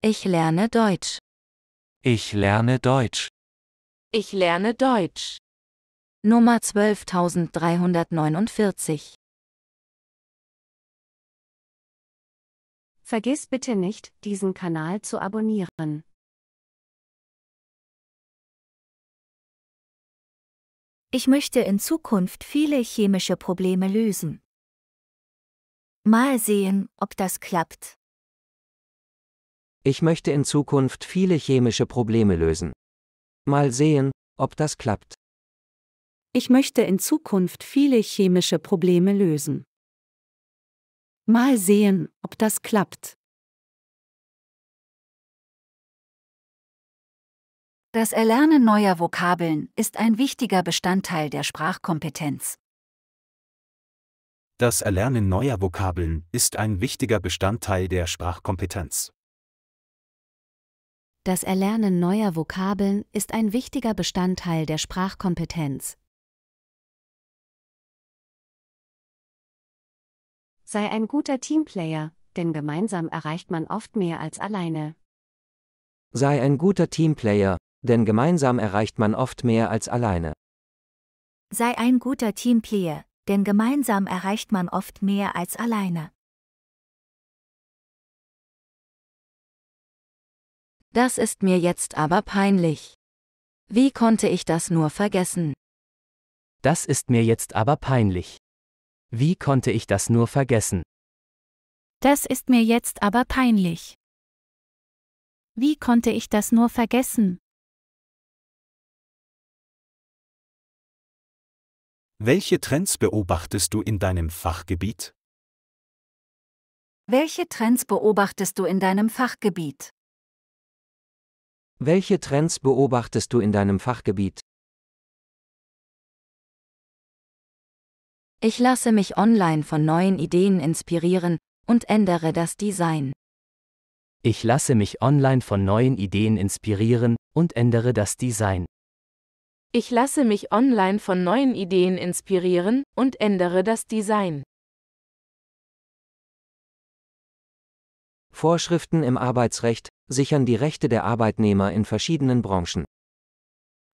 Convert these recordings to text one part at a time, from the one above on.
Ich lerne Deutsch. Ich lerne Deutsch. Ich lerne Deutsch. Nummer 12349. Vergiss bitte nicht, diesen Kanal zu abonnieren. Ich möchte in Zukunft viele chemische Probleme lösen. Mal sehen, ob das klappt. Ich möchte in Zukunft viele chemische Probleme lösen. Mal sehen, ob das klappt. Ich möchte in Zukunft viele chemische Probleme lösen. Mal sehen, ob das klappt. Das Erlernen neuer Vokabeln ist ein wichtiger Bestandteil der Sprachkompetenz. Das Erlernen neuer Vokabeln ist ein wichtiger Bestandteil der Sprachkompetenz. Das Erlernen neuer Vokabeln ist ein wichtiger Bestandteil der Sprachkompetenz. Sei ein guter Teamplayer, denn gemeinsam erreicht man oft mehr als alleine. Sei ein guter Teamplayer, denn gemeinsam erreicht man oft mehr als alleine. Sei ein guter Teamplayer, denn gemeinsam erreicht man oft mehr als alleine. Das ist mir jetzt aber peinlich. Wie konnte ich das nur vergessen? Das ist mir jetzt aber peinlich. Wie konnte ich das nur vergessen? Das ist mir jetzt aber peinlich. Wie konnte ich das nur vergessen? Welche Trends beobachtest du in deinem Fachgebiet? Welche Trends beobachtest du in deinem Fachgebiet? Welche Trends beobachtest du in deinem Fachgebiet? Ich lasse mich online von neuen Ideen inspirieren und ändere das Design. Ich lasse mich online von neuen Ideen inspirieren und ändere das Design. Ich lasse mich online von neuen Ideen inspirieren und ändere das Design. Vorschriften im Arbeitsrecht sichern die Rechte der Arbeitnehmer in verschiedenen Branchen.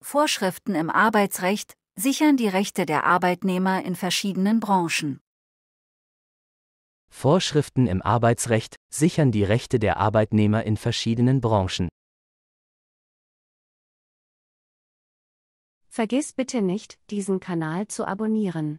Vorschriften im Arbeitsrecht sichern die Rechte der Arbeitnehmer in verschiedenen Branchen. Vorschriften im Arbeitsrecht sichern die Rechte der Arbeitnehmer in verschiedenen Branchen. Vergiss bitte nicht, diesen Kanal zu abonnieren.